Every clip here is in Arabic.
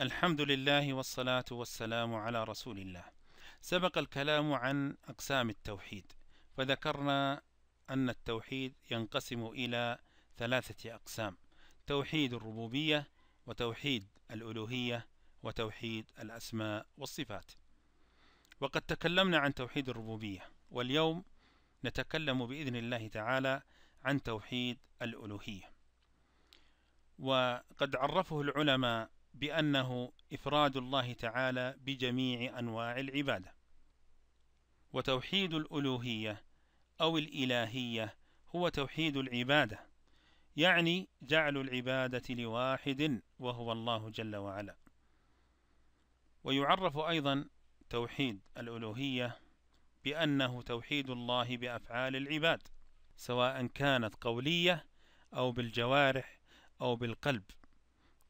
الحمد لله والصلاة والسلام على رسول الله سبق الكلام عن أقسام التوحيد فذكرنا أن التوحيد ينقسم إلى ثلاثة أقسام توحيد الربوبية وتوحيد الألوهية وتوحيد الأسماء والصفات وقد تكلمنا عن توحيد الربوبية واليوم نتكلم بإذن الله تعالى عن توحيد الألوهية وقد عرفه العلماء بأنه إفراد الله تعالى بجميع أنواع العبادة وتوحيد الألوهية أو الإلهية هو توحيد العبادة يعني جعل العبادة لواحد وهو الله جل وعلا ويعرف أيضا توحيد الألوهية بأنه توحيد الله بأفعال العباد سواء كانت قولية أو بالجوارح أو بالقلب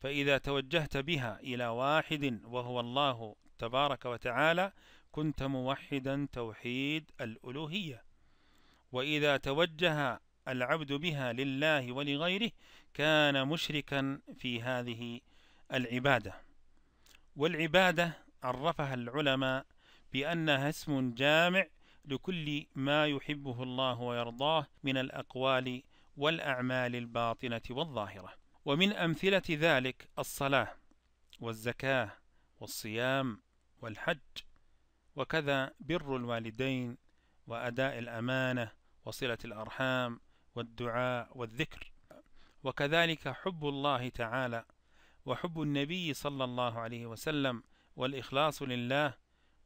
فإذا توجهت بها إلى واحد وهو الله تبارك وتعالى كنت موحدا توحيد الألوهية وإذا توجه العبد بها لله ولغيره كان مشركا في هذه العبادة والعبادة عرفها العلماء بأنها اسم جامع لكل ما يحبه الله ويرضاه من الأقوال والأعمال الباطنة والظاهرة ومن أمثلة ذلك الصلاة والزكاة والصيام والحج وكذا بر الوالدين وأداء الأمانة وصلة الأرحام والدعاء والذكر وكذلك حب الله تعالى وحب النبي صلى الله عليه وسلم والإخلاص لله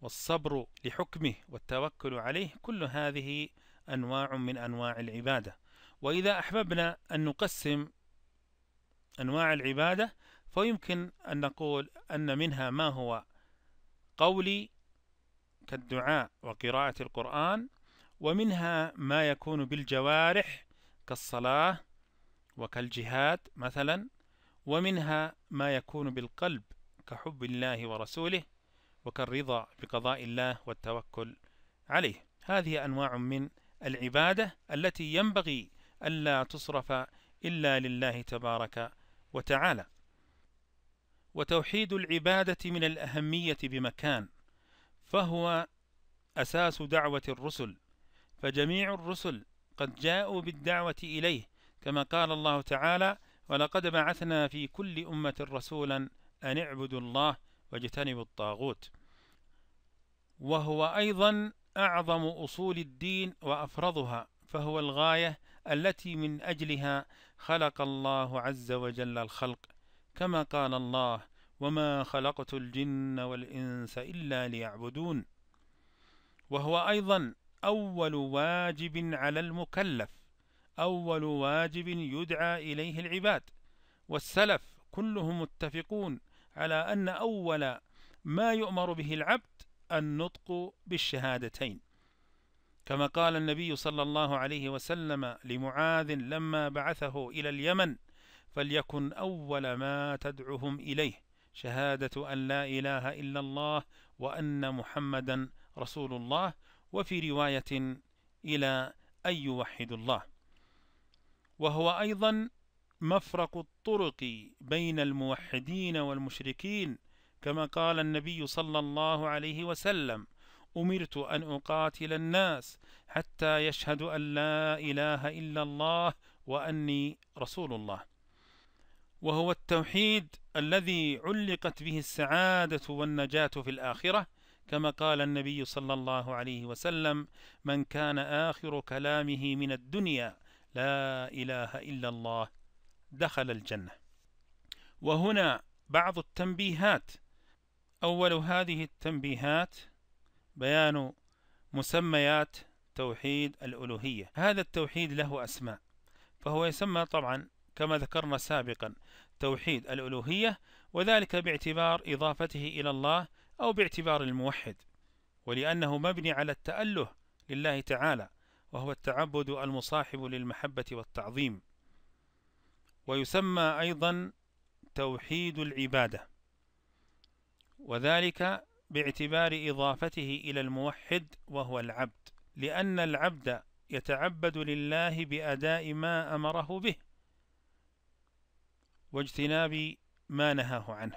والصبر لحكمه والتوكل عليه كل هذه أنواع من أنواع العبادة وإذا أحببنا أن نقسم أنواع العبادة فيمكن أن نقول أن منها ما هو قولي كالدعاء وقراءة القرآن ومنها ما يكون بالجوارح كالصلاة وكالجهاد مثلا ومنها ما يكون بالقلب كحب الله ورسوله وكالرضا بقضاء الله والتوكل عليه هذه أنواع من العبادة التي ينبغي ألا تصرف إلا لله تبارك وتعالى وتعالى وتوحيد العبادة من الأهمية بمكان فهو أساس دعوة الرسل فجميع الرسل قد جاءوا بالدعوة إليه كما قال الله تعالى ولقد بعثنا في كل أمة رسولا أن اعبدوا الله واجتنبوا الطاغوت وهو أيضا أعظم أصول الدين وأفرضها فهو الغاية التي من أجلها خلق الله عز وجل الخلق كما قال الله وما خلقت الجن والإنس إلا ليعبدون وهو أيضا أول واجب على المكلف أول واجب يدعى إليه العباد والسلف كلهم متفقون على أن أول ما يؤمر به العبد النطق بالشهادتين كما قال النبي صلى الله عليه وسلم لمعاذ لما بعثه إلى اليمن فليكن أول ما تدعهم إليه شهادة أن لا إله إلا الله وأن محمدا رسول الله وفي رواية إلى أن يوحدوا الله وهو أيضا مفرق الطرق بين الموحدين والمشركين كما قال النبي صلى الله عليه وسلم أمرت أن أقاتل الناس حتى يشهدوا أن لا إله إلا الله وأني رسول الله وهو التوحيد الذي علقت به السعادة والنجاة في الآخرة كما قال النبي صلى الله عليه وسلم من كان آخر كلامه من الدنيا لا إله إلا الله دخل الجنة وهنا بعض التنبيهات أول هذه التنبيهات بيان مسميات توحيد الألوهية هذا التوحيد له أسماء فهو يسمى طبعا كما ذكرنا سابقا توحيد الألوهية وذلك باعتبار إضافته إلى الله أو باعتبار الموحد ولأنه مبني على التأله لله تعالى وهو التعبد المصاحب للمحبة والتعظيم ويسمى أيضا توحيد العبادة وذلك باعتبار إضافته إلى الموحد وهو العبد لأن العبد يتعبد لله بأداء ما أمره به واجتناب ما نهاه عنه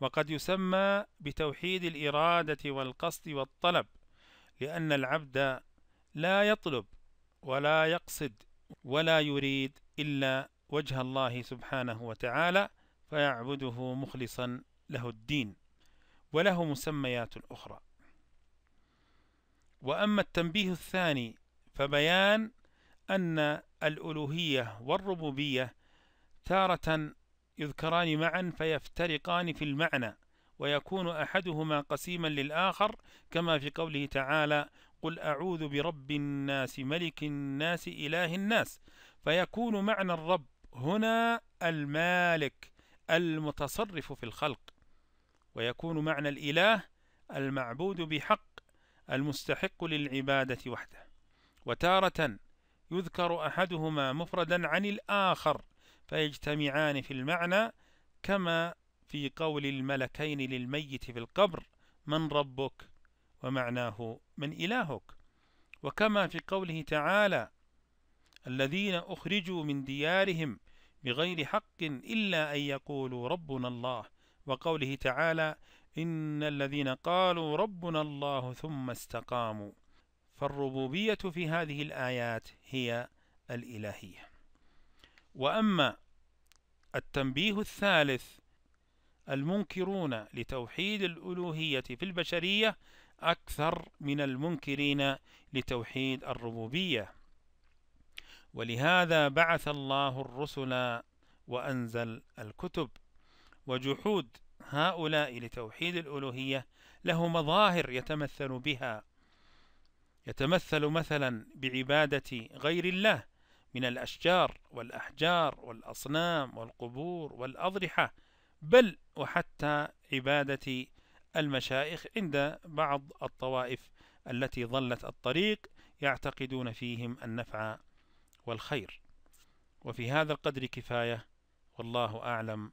وقد يسمى بتوحيد الإرادة والقصد والطلب لأن العبد لا يطلب ولا يقصد ولا يريد إلا وجه الله سبحانه وتعالى فيعبده مخلصا له الدين وله مسميات أخرى وأما التنبيه الثاني فبيان أن الألوهية والربوبية تارة يذكران معا فيفترقان في المعنى ويكون أحدهما قسيما للآخر كما في قوله تعالى قل أعوذ برب الناس ملك الناس إله الناس فيكون معنى الرب هنا المالك المتصرف في الخلق ويكون معنى الإله المعبود بحق المستحق للعبادة وحده وتارة يذكر أحدهما مفردا عن الآخر فيجتمعان في المعنى كما في قول الملكين للميت في القبر من ربك ومعناه من إلهك وكما في قوله تعالى الذين أخرجوا من ديارهم بغير حق إلا أن يقولوا ربنا الله وقوله تعالى إن الذين قالوا ربنا الله ثم استقاموا فالربوبية في هذه الآيات هي الإلهية وأما التنبيه الثالث المنكرون لتوحيد الألوهية في البشرية أكثر من المنكرين لتوحيد الربوبية ولهذا بعث الله الرسل وأنزل الكتب وجحود هؤلاء لتوحيد الألوهية له مظاهر يتمثل بها يتمثل مثلا بعبادة غير الله من الأشجار والأحجار والأصنام والقبور والأضرحة بل وحتى عبادة المشايخ عند بعض الطوائف التي ظلت الطريق يعتقدون فيهم النفع والخير وفي هذا القدر كفاية والله أعلم